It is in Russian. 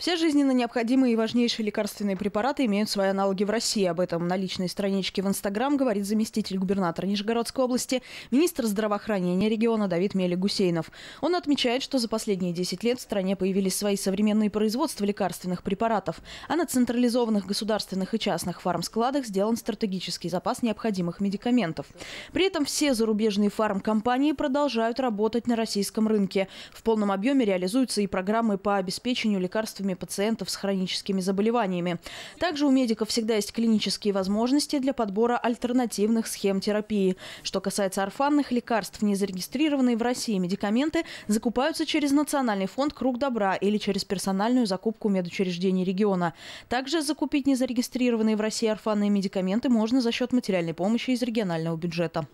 Все жизненно необходимые и важнейшие лекарственные препараты имеют свои аналоги в России. Об этом на личной страничке в Инстаграм говорит заместитель губернатора Нижегородской области, министр здравоохранения региона Давид Мели Гусейнов. Он отмечает, что за последние 10 лет в стране появились свои современные производства лекарственных препаратов, а на централизованных государственных и частных фармскладах сделан стратегический запас необходимых медикаментов. При этом все зарубежные фармкомпании продолжают работать на российском рынке. В полном объеме реализуются и программы по обеспечению лекарствами группами пациентов с хроническими заболеваниями. Также у медиков всегда есть клинические возможности для подбора альтернативных схем терапии. Что касается орфанных лекарств, незарегистрированные в России медикаменты закупаются через Национальный фонд «Круг добра» или через персональную закупку медучреждений региона. Также закупить незарегистрированные в России орфанные медикаменты можно за счет материальной помощи из регионального бюджета.